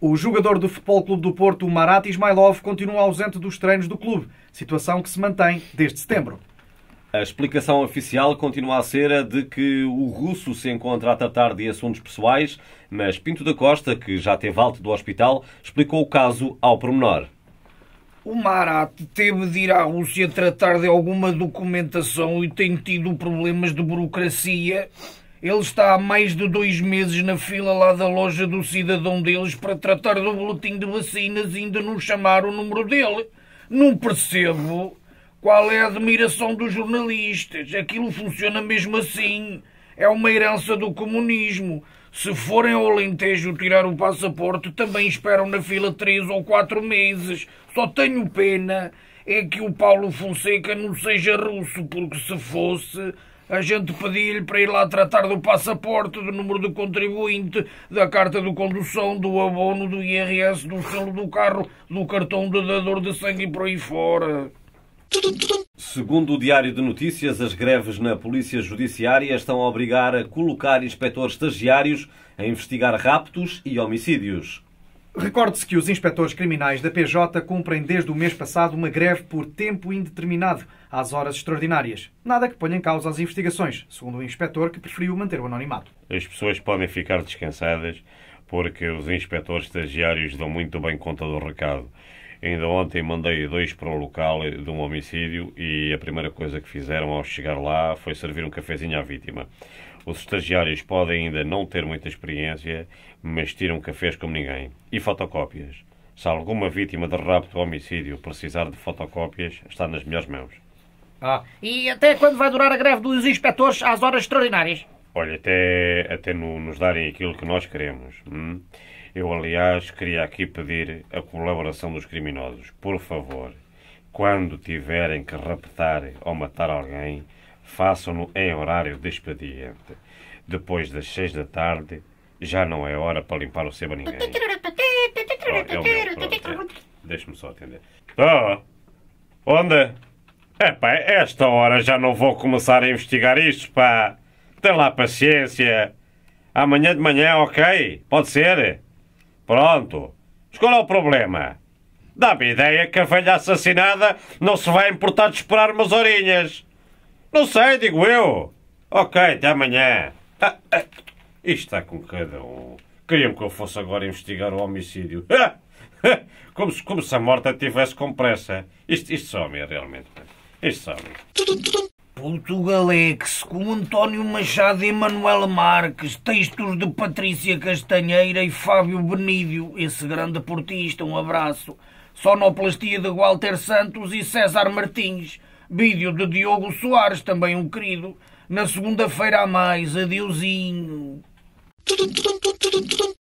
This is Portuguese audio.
O jogador do Futebol Clube do Porto, Marat Ismailov, continua ausente dos treinos do clube, situação que se mantém desde setembro. A explicação oficial continua a ser a de que o russo se encontra a tratar de assuntos pessoais, mas Pinto da Costa, que já teve alta do hospital, explicou o caso ao pormenor. O Marat teve de ir à Rússia tratar de alguma documentação e tem tido problemas de burocracia ele está há mais de dois meses na fila lá da loja do cidadão deles para tratar do boletim de vacinas e ainda não chamar o número dele. Não percebo qual é a admiração dos jornalistas. Aquilo funciona mesmo assim. É uma herança do comunismo. Se forem ao Alentejo tirar o passaporte, também esperam na fila três ou quatro meses. Só tenho pena é que o Paulo Fonseca não seja russo, porque se fosse, a gente pedia-lhe para ir lá tratar do passaporte, do número do contribuinte, da carta de condução, do abono, do IRS, do selo do carro, do cartão de dador de sangue e por aí fora. Segundo o Diário de Notícias, as greves na Polícia Judiciária estão a obrigar a colocar inspectores estagiários a investigar raptos e homicídios. Recorde-se que os inspectores criminais da PJ cumprem desde o mês passado uma greve por tempo indeterminado, às horas extraordinárias. Nada que ponha em causa as investigações, segundo o inspetor que preferiu manter o anonimato. As pessoas podem ficar descansadas porque os inspectores estagiários dão muito bem conta do recado Ainda ontem mandei dois para o local de um homicídio e a primeira coisa que fizeram ao chegar lá foi servir um cafezinho à vítima. Os estagiários podem ainda não ter muita experiência, mas tiram cafés como ninguém. E fotocópias. Se alguma vítima de rapto ou homicídio precisar de fotocópias, está nas melhores mãos. Ah, e até quando vai durar a greve dos inspectores às horas extraordinárias? Olha, até, até no, nos darem aquilo que nós queremos. Hum? Eu, aliás, queria aqui pedir a colaboração dos criminosos. Por favor, quando tiverem que raptar ou matar alguém, façam-no em horário de expediente. Depois das seis da tarde, já não é hora para limpar o sebo a ninguém. Oh, é Deixa-me só atender. Oh, onde? pá, esta hora já não vou começar a investigar isto, pá. Tem lá paciência. Amanhã de manhã, ok? Pode ser? Pronto. Qual é o problema? Dá-me ideia que a velha assassinada não se vai importar de esperar umas horinhas. Não sei, digo eu. Ok, até amanhã. Ah, ah. isto está com cada um. Queriam que eu fosse agora investigar o homicídio. Ah, como, se, como se a morta tivesse com pressa. Isto, isto some, realmente. Isto some. Portugalex, é com António Machado e Manuel Marques, textos de Patrícia Castanheira e Fábio Benídio, esse grande portista, um abraço. Sonoplastia de Walter Santos e César Martins, vídeo de Diogo Soares, também um querido. Na segunda-feira a mais, adeusinho.